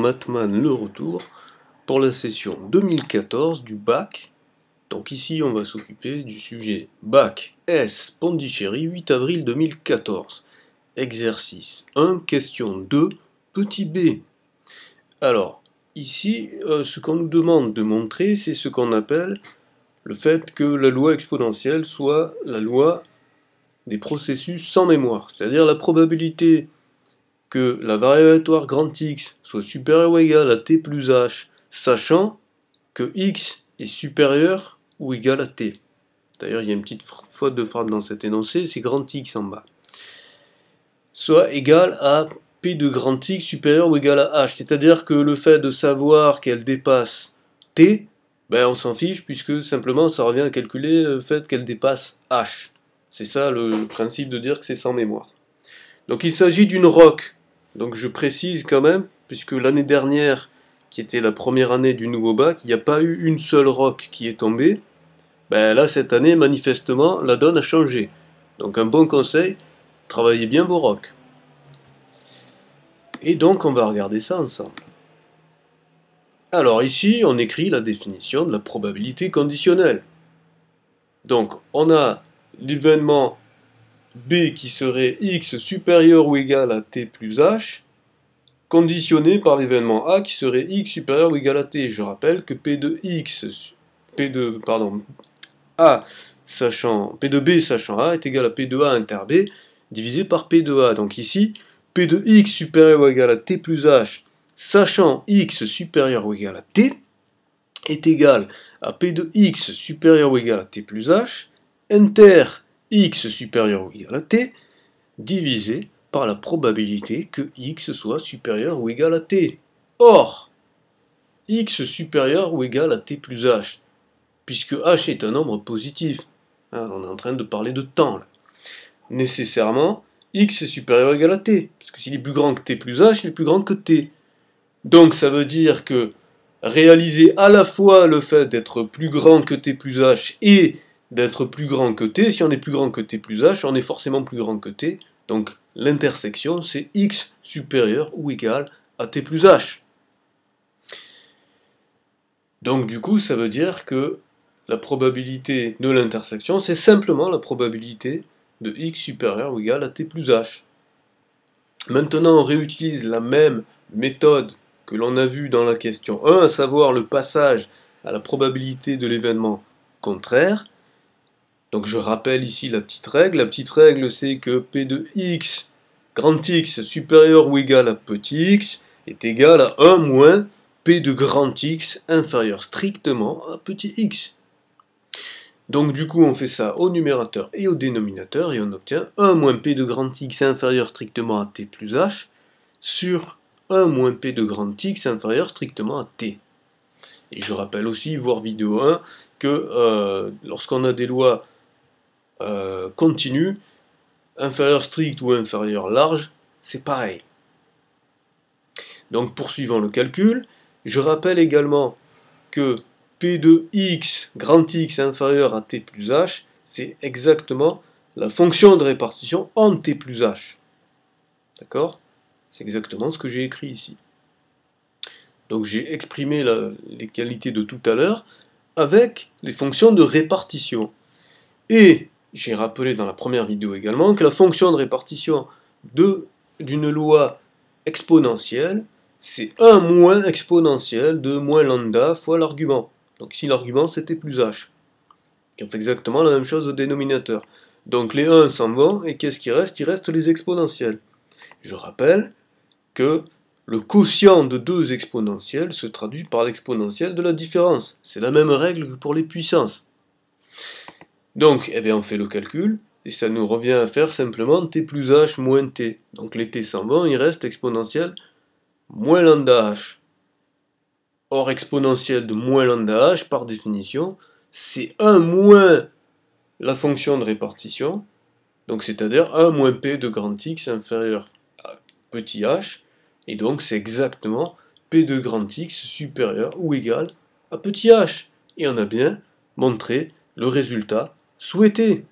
Matman le retour pour la session 2014 du bac. Donc ici on va s'occuper du sujet bac S Pondichéry 8 avril 2014. Exercice 1, question 2, petit b. Alors ici euh, ce qu'on nous demande de montrer c'est ce qu'on appelle le fait que la loi exponentielle soit la loi des processus sans mémoire, c'est-à-dire la probabilité que la variatoire grand X soit supérieure ou égale à t plus h, sachant que x est supérieur ou égal à t. D'ailleurs, il y a une petite faute de frappe dans cet énoncé, c'est grand X en bas. Soit égal à P de grand X supérieur ou égal à H. C'est-à-dire que le fait de savoir qu'elle dépasse T, ben on s'en fiche puisque simplement ça revient à calculer le fait qu'elle dépasse H. C'est ça le principe de dire que c'est sans mémoire. Donc il s'agit d'une roque donc je précise quand même, puisque l'année dernière, qui était la première année du nouveau bac, il n'y a pas eu une seule rock qui est tombée. Ben là, cette année, manifestement, la donne a changé. Donc un bon conseil, travaillez bien vos rocs. Et donc on va regarder ça ensemble. Alors ici, on écrit la définition de la probabilité conditionnelle. Donc on a l'événement b qui serait x supérieur ou égal à t plus h, conditionné par l'événement a qui serait x supérieur ou égal à t. Je rappelle que p de x, p de, pardon, a sachant, p de b sachant a est égal à p de a inter b divisé par p de a. Donc ici, p de x supérieur ou égal à t plus h, sachant x supérieur ou égal à t, est égal à p de x supérieur ou égal à t plus h, inter x supérieur ou égal à t, divisé par la probabilité que x soit supérieur ou égal à t. Or, x supérieur ou égal à t plus h, puisque h est un nombre positif. Hein, on est en train de parler de temps. Nécessairement, x est supérieur ou égal à t, parce que s'il est plus grand que t plus h, il est plus grand que t. Donc ça veut dire que réaliser à la fois le fait d'être plus grand que t plus h et d'être plus grand que t. Si on est plus grand que t plus h, on est forcément plus grand que t. Donc l'intersection, c'est x supérieur ou égal à t plus h. Donc du coup, ça veut dire que la probabilité de l'intersection, c'est simplement la probabilité de x supérieur ou égal à t plus h. Maintenant, on réutilise la même méthode que l'on a vue dans la question 1, à savoir le passage à la probabilité de l'événement contraire. Donc je rappelle ici la petite règle. La petite règle, c'est que P de x, grand X supérieur ou égal à petit x, est égal à 1 moins P de grand X inférieur strictement à petit x. Donc du coup, on fait ça au numérateur et au dénominateur, et on obtient 1 moins P de grand X inférieur strictement à T plus H sur 1 moins P de grand X inférieur strictement à T. Et je rappelle aussi, voir vidéo 1, que euh, lorsqu'on a des lois euh, continue, inférieur strict ou inférieur large, c'est pareil. Donc poursuivons le calcul, je rappelle également que P de x grand X inférieur à t plus h, c'est exactement la fonction de répartition en t plus h. D'accord C'est exactement ce que j'ai écrit ici. Donc j'ai exprimé les qualités de tout à l'heure avec les fonctions de répartition. Et j'ai rappelé dans la première vidéo également que la fonction de répartition d'une loi exponentielle, c'est 1 moins exponentielle de moins lambda fois l'argument. Donc si l'argument c'était plus h. qui on fait exactement la même chose au dénominateur. Donc les 1 s'en vont, et qu'est-ce qui reste Il reste les exponentielles. Je rappelle que le quotient de deux exponentielles se traduit par l'exponentielle de la différence. C'est la même règle que pour les puissances. Donc, eh bien, on fait le calcul, et ça nous revient à faire simplement t plus h moins t. Donc les t s'en vont, il reste exponentielle moins lambda h. Or, exponentielle de moins lambda h, par définition, c'est 1 moins la fonction de répartition, donc c'est-à-dire 1 moins p de grand x inférieur à petit h, et donc c'est exactement p de grand x supérieur ou égal à petit h. Et on a bien montré le résultat Souhaitez,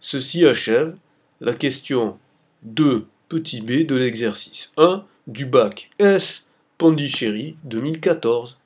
Ceci achève la question 2 petit b de l'exercice 1 du bac S Pondichéry 2014.